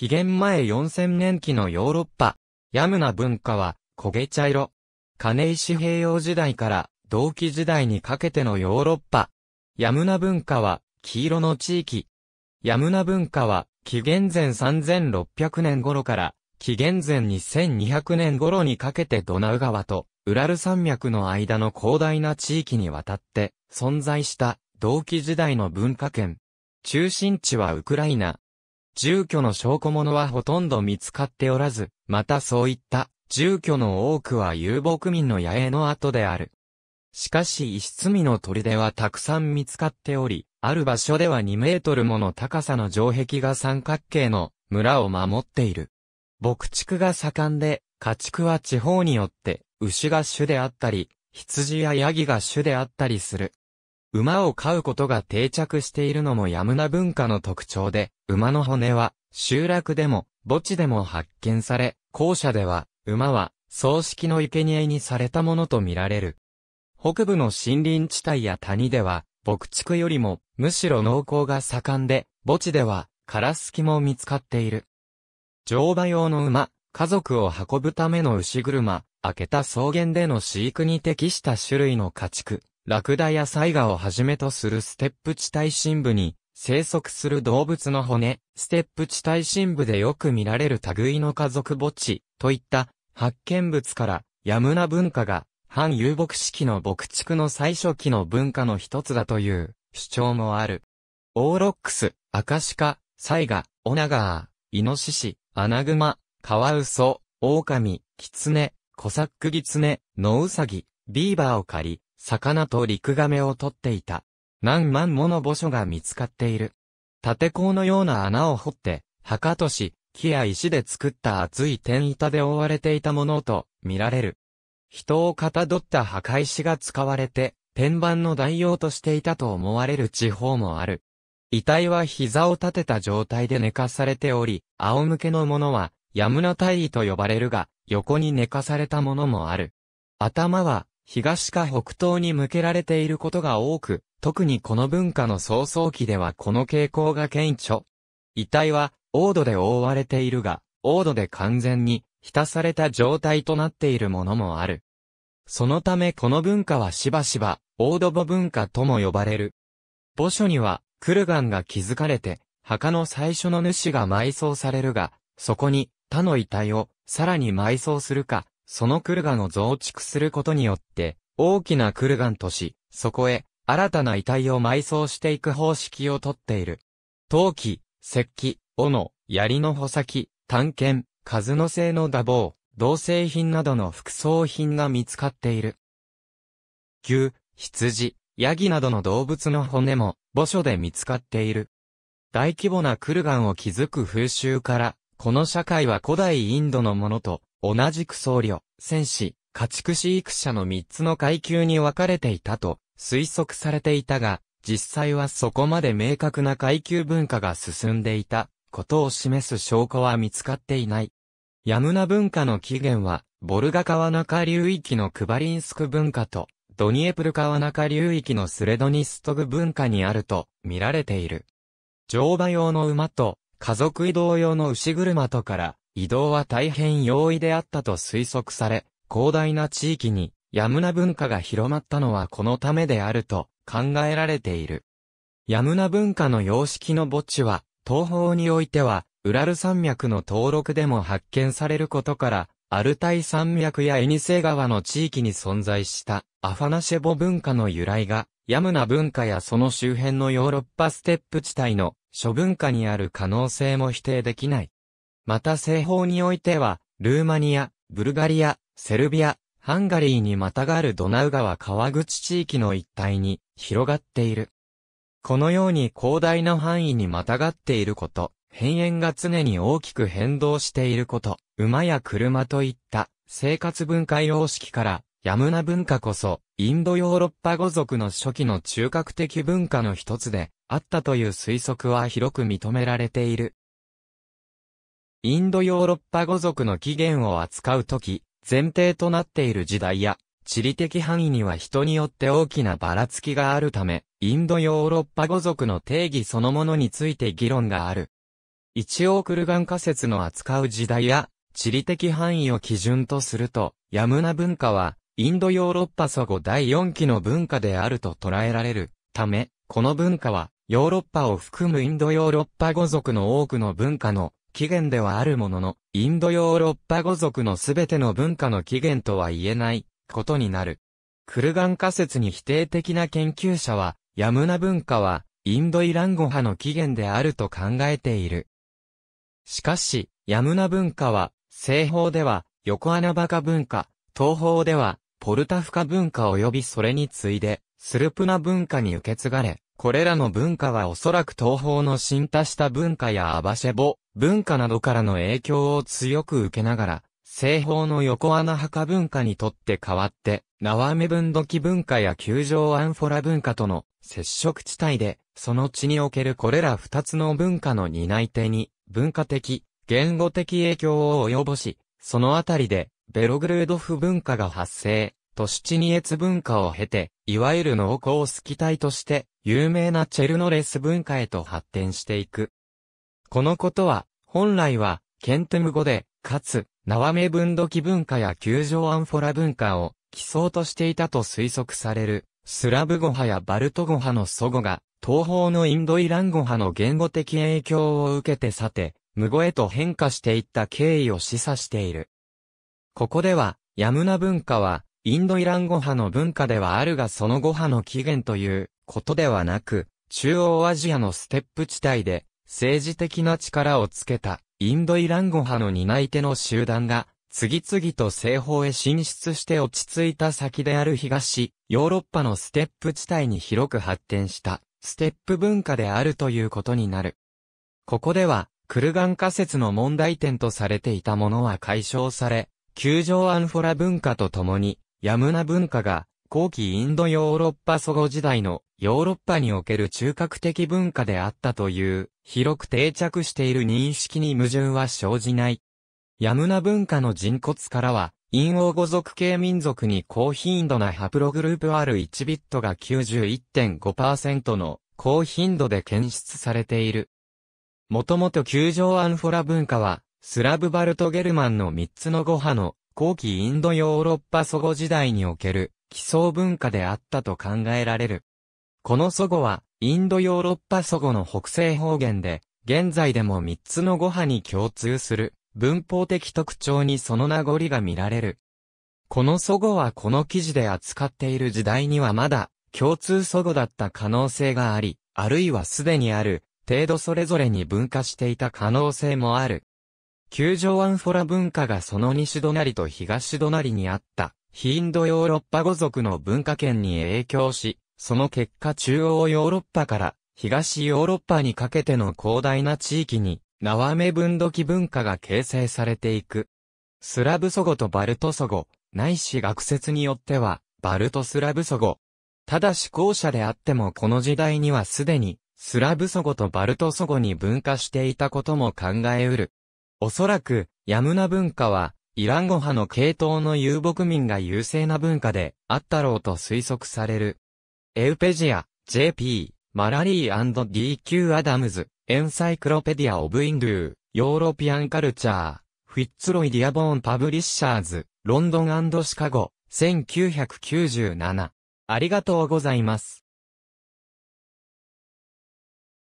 紀元前4000年期のヨーロッパ、ヤムナ文化は焦げ茶色。金石平洋時代から同期時代にかけてのヨーロッパ。ヤムナ文化は黄色の地域。ヤムナ文化は紀元前3600年頃から紀元前2200年頃にかけてドナウ川とウラル山脈の間の広大な地域にわたって存在した同期時代の文化圏。中心地はウクライナ、住居の証拠物はほとんど見つかっておらず、またそういった住居の多くは遊牧民の野営の跡である。しかし石積みの砦はたくさん見つかっており、ある場所では2メートルもの高さの城壁が三角形の村を守っている。牧畜が盛んで、家畜は地方によって、牛が主であったり、羊やヤギが主であったりする。馬を飼うことが定着しているのもやむな文化の特徴で、馬の骨は、集落でも、墓地でも発見され、校舎では、馬は、葬式の生贄にされたものとみられる。北部の森林地帯や谷では、牧畜よりも、むしろ農耕が盛んで、墓地では、カラスキも見つかっている。乗馬用の馬、家族を運ぶための牛車、開けた草原での飼育に適した種類の家畜、ラクダやサイガをはじめとするステップ地帯深部に生息する動物の骨、ステップ地帯深部でよく見られる類の家族墓地といった発見物からやむな文化が反遊牧式の牧畜の最初期の文化の一つだという主張もある。オーロックス、アカシカ、サイガ、オナガー、イノシシ、アナグマ、カワウソ、オオカミ、キツネ、コサックギツネ、ノウサギ、ビーバーを狩り、魚と陸亀を取っていた。何万もの墓所が見つかっている。縦甲のような穴を掘って、墓とし、木や石で作った厚い天板で覆われていたものと見られる。人をかたどった墓石が使われて、天板の代用としていたと思われる地方もある。遺体は膝を立てた状態で寝かされており、仰向けのものは、ヤムナ大尉と呼ばれるが、横に寝かされたものもある。頭は、東か北東に向けられていることが多く、特にこの文化の早々期ではこの傾向が顕著。遺体は、王土で覆われているが、王土で完全に、浸された状態となっているものもある。そのためこの文化はしばしば、王土母文化とも呼ばれる。墓所には、クルガンが築かれて、墓の最初の主が埋葬されるが、そこに、他の遺体を、さらに埋葬するか、そのクルガンを増築することによって、大きなクルガンとし、そこへ、新たな遺体を埋葬していく方式をとっている。陶器、石器、斧、槍の穂先、探検、数の製の打棒、銅製品などの副葬品が見つかっている。牛、羊、ヤギなどの動物の骨も墓所で見つかっている。大規模なクルガンを築く風習から、この社会は古代インドのものと同じく僧侶、戦士、家畜飼育者の3つの階級に分かれていたと推測されていたが、実際はそこまで明確な階級文化が進んでいたことを示す証拠は見つかっていない。ヤムナ文化の起源は、ボルガ川中流域のクバリンスク文化と、ドニエプル川中流域のスレドニストグ文化にあると見られている。乗馬用の馬と家族移動用の牛車とから移動は大変容易であったと推測され、広大な地域にヤムナ文化が広まったのはこのためであると考えられている。ヤムナ文化の様式の墓地は、東方においては、ウラル山脈の登録でも発見されることから、アルタイ山脈やエニセ川の地域に存在したアファナシェボ文化の由来が、ヤムナ文化やその周辺のヨーロッパステップ地帯の諸文化にある可能性も否定できない。また西方においては、ルーマニア、ブルガリア、セルビア、ハンガリーにまたがるドナウ川川口地域の一帯に広がっている。このように広大な範囲にまたがっていること、変縁が常に大きく変動していること、馬や車といった生活分解様式からやむな文化こそ、インドヨーロッパ語族の初期の中核的文化の一つで、あったという推測は広く認められている。インドヨーロッパ語族の起源を扱うとき、前提となっている時代や、地理的範囲には人によって大きなばらつきがあるため、インドヨーロッパ語族の定義そのものについて議論がある。一応クルガン仮説の扱う時代や、地理的範囲を基準とすると、ヤムナ文化は、インドヨーロッパ祖語第4期の文化であると捉えられるため、この文化は、ヨーロッパを含むインドヨーロッパ語族の多くの文化の起源ではあるものの、インドヨーロッパ語族のすべての文化の起源とは言えないことになる。クルガン仮説に否定的な研究者は、ヤムナ文化は、インドイラン語派の起源であると考えている。しかし、ヤムナ文化は、西方では、横穴バカ文化、東方では、ポルタフカ文化及びそれに次いで、スルプナ文化に受け継がれ、これらの文化はおそらく東方の進化した文化やアバシェボ、文化などからの影響を強く受けながら、西方の横穴墓文化にとって変わって、縄目分土器文化や球場アンフォラ文化との接触地帯で、その地におけるこれら二つの文化の担い手に、文化的、言語的影響を及ぼし、そのあたりで、ベログルードフ文化が発生。都シチニエツ文化を経て、いわゆる農耕スキ隊として、有名なチェルノレス文化へと発展していく。このことは、本来は、ケントム語で、かつ、縄目分度器文化や球場アンフォラ文化を、基礎としていたと推測される、スラブ語派やバルト語派の祖語が、東方のインドイラン語派の言語的影響を受けてさて、無語へと変化していった経緯を示唆している。ここでは、ヤムナ文化は、インドイラン語派の文化ではあるがその語派の起源ということではなく、中央アジアのステップ地帯で政治的な力をつけたインドイラン語派の担い手の集団が次々と西方へ進出して落ち着いた先である東、ヨーロッパのステップ地帯に広く発展したステップ文化であるということになる。ここでは、クルガン仮説の問題点とされていたものは解消され、球場アンフォラ文化とともに、ヤムナ文化が、後期インドヨーロッパ祖語時代のヨーロッパにおける中核的文化であったという、広く定着している認識に矛盾は生じない。ヤムナ文化の人骨からは、陰王語族系民族に高頻度なハプログループ R1 ビットが91.5%の高頻度で検出されている。もともと球場アンフォラ文化は、スラブバルトゲルマンの3つの語派の後期インドヨーロッパ祖語時代における基礎文化であったと考えられる。この祖語は、インドヨーロッパ祖語の北西方言で、現在でも3つの語派に共通する、文法的特徴にその名残が見られる。この祖語はこの記事で扱っている時代にはまだ共通祖語だった可能性があり、あるいはすでにある程度それぞれに分化していた可能性もある。球場アンフォラ文化がその西隣と東隣にあった、ヒインドヨーロッパ語族の文化圏に影響し、その結果中央ヨーロッパから東ヨーロッパにかけての広大な地域に、ナワメ分度器文化が形成されていく。スラブ祖語とバルト祖語、ないし学説によっては、バルトスラブ祖語。ただし後者であってもこの時代にはすでに、スラブ祖語とバルト祖語に分化していたことも考えうる。おそらく、ヤムナ文化は、イラン語派の系統の遊牧民が優勢な文化であったろうと推測される。エウペジア、JP、マラリー &DQ アダムズ、エンサイクロペディア・オブ・インドゥー、ヨーロピアン・カルチャー、フィッツロイ・ディアボーン・パブリッシャーズ、ロンドンシカゴ、1997。ありがとうございます。